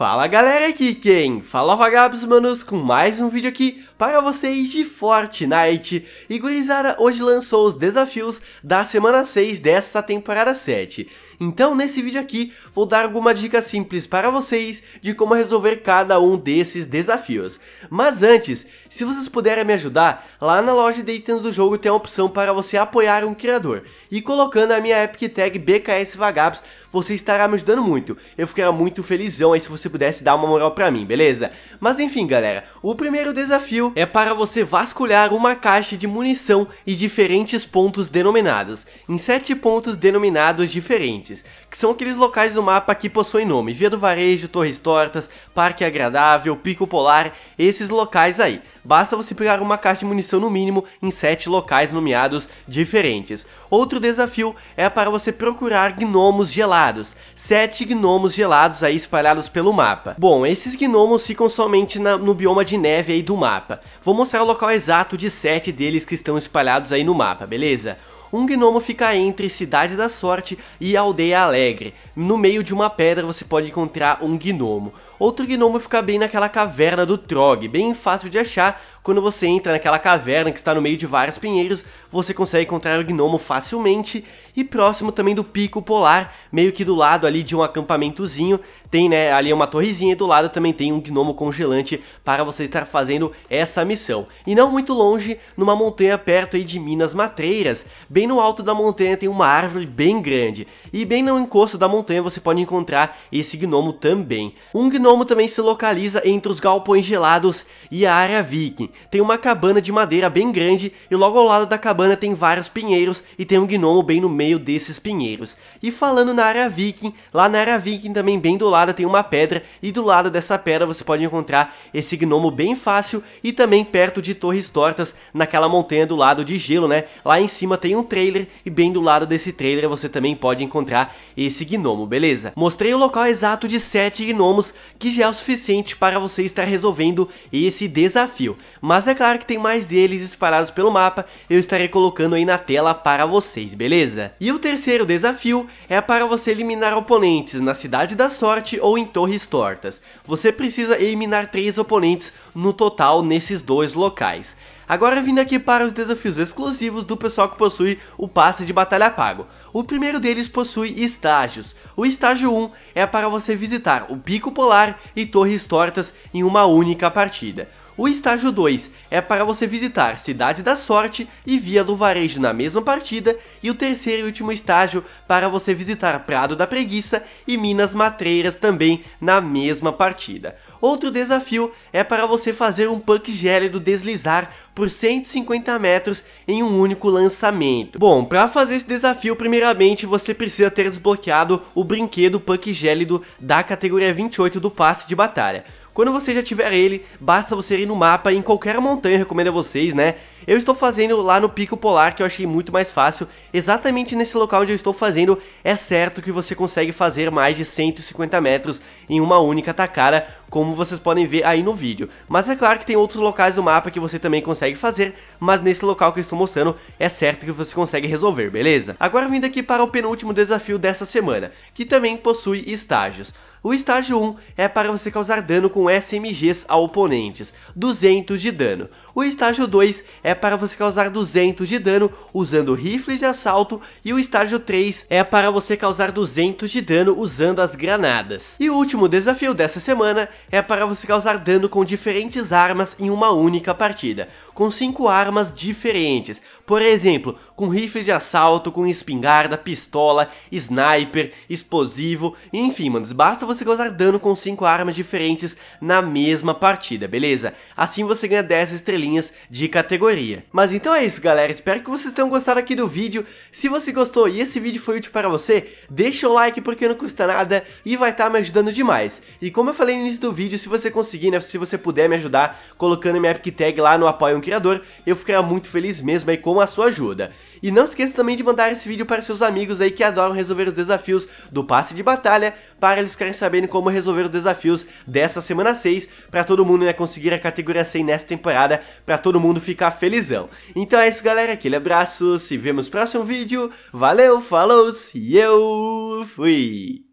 Fala galera, aqui quem? Fala vagabos manos com mais um vídeo aqui para vocês de Fortnite E gurizada, hoje lançou os desafios da semana 6 dessa temporada 7 Então nesse vídeo aqui vou dar alguma dica simples para vocês de como resolver cada um desses desafios Mas antes, se vocês puderem me ajudar, lá na loja de itens do jogo tem a opção para você apoiar um criador E colocando a minha Epic Tag BKS Vagabos, você estará me ajudando muito Eu ficará muito felizão aí se você pudesse dar uma moral pra mim, beleza? Mas enfim, galera, o primeiro desafio é para você vasculhar uma caixa de munição e diferentes pontos denominados, em sete pontos denominados diferentes, que são aqueles locais do mapa que possuem nome, Via do Varejo, Torres Tortas, Parque Agradável, Pico Polar, esses locais aí. Basta você pegar uma caixa de munição no mínimo em sete locais nomeados diferentes. Outro desafio é para você procurar gnomos gelados, sete gnomos gelados aí espalhados pelo mapa. Bom, esses gnomos ficam somente na, no bioma de neve aí do mapa. Vou mostrar o local exato de sete deles que estão espalhados aí no mapa, beleza? um gnomo fica entre Cidade da Sorte e Aldeia Alegre. No meio de uma pedra você pode encontrar um gnomo. Outro gnomo fica bem naquela caverna do Trog, bem fácil de achar, quando você entra naquela caverna que está no meio de vários pinheiros, você consegue encontrar o gnomo facilmente e próximo também do pico polar, meio que do lado ali de um acampamentozinho, tem né, ali uma torrezinha e do lado também tem um gnomo congelante para você estar fazendo essa missão. E não muito longe, numa montanha perto aí de Minas Matreiras, bem no alto da montanha tem uma árvore bem grande, e bem no encosto da montanha você pode encontrar esse gnomo também. Um gnomo também se localiza entre os galpões gelados e a área viking, tem uma cabana de madeira bem grande e logo ao lado da cabana tem vários pinheiros e tem um gnomo bem no meio desses pinheiros. E falando na área viking, lá na área viking também bem do lado tem uma pedra e do lado dessa pedra você pode encontrar esse gnomo bem fácil e também perto de Torres Tortas, naquela montanha do lado de gelo, né? Lá em cima tem um trailer e bem do lado desse trailer você também pode encontrar esse gnomo, beleza? Mostrei o local exato de 7 gnomos, que já é o suficiente para você estar resolvendo esse desafio. Mas é claro que tem mais deles espalhados pelo mapa, eu estarei colocando aí na tela para vocês, beleza? E o terceiro desafio é para você eliminar oponentes na Cidade da Sorte ou em Torres Tortas. Você precisa eliminar três oponentes no total nesses dois locais. Agora vindo aqui para os desafios exclusivos do pessoal que possui o passe de batalha pago. O primeiro deles possui estágios. O estágio 1 é para você visitar o Pico Polar e Torres Tortas em uma única partida. O estágio 2 é para você visitar Cidade da Sorte e Via do Varejo na mesma partida, e o terceiro e último estágio para você visitar Prado da Preguiça e Minas Matreiras também na mesma partida. Outro desafio é para você fazer um punk gélido deslizar por 150 metros em um único lançamento. Bom, para fazer esse desafio, primeiramente você precisa ter desbloqueado o brinquedo punk gélido da categoria 28 do passe de batalha. Quando você já tiver ele, basta você ir no mapa em qualquer montanha, eu recomendo a vocês, né? Eu estou fazendo lá no Pico Polar, que eu achei muito mais fácil. Exatamente nesse local onde eu estou fazendo, é certo que você consegue fazer mais de 150 metros em uma única tacada, como vocês podem ver aí no vídeo. Mas é claro que tem outros locais do mapa que você também consegue fazer, mas nesse local que eu estou mostrando, é certo que você consegue resolver, beleza? Agora vindo aqui para o penúltimo desafio dessa semana, que também possui estágios. O estágio 1 é para você causar dano com SMGs a oponentes, 200 de dano. O estágio 2 é para você causar 200 de dano usando rifles de assalto e o estágio 3 é para você causar 200 de dano usando as granadas. E o último desafio dessa semana é para você causar dano com diferentes armas em uma única partida, com 5 armas diferentes, por exemplo, com rifles de assalto, com espingarda, pistola, sniper, explosivo, enfim, manos, basta você causar dano com 5 armas diferentes na mesma partida, beleza? Assim você ganha 10 estrelas estrelinhas de categoria. Mas então é isso galera, espero que vocês tenham gostado aqui do vídeo. Se você gostou e esse vídeo foi útil para você, deixa o like porque não custa nada e vai estar tá me ajudando demais. E como eu falei no início do vídeo, se você conseguir, né, se você puder me ajudar colocando minha epic tag lá no Apoia um Criador, eu ficaria muito feliz mesmo aí com a sua ajuda. E não esqueça também de mandar esse vídeo para seus amigos aí que adoram resolver os desafios do passe de batalha, para eles ficarem sabendo como resolver os desafios dessa semana 6, para todo mundo né, conseguir a categoria 100 nessa temporada para todo mundo ficar felizão. Então é isso, galera. Aquele abraço, se vemos no próximo vídeo. Valeu, falou e eu fui!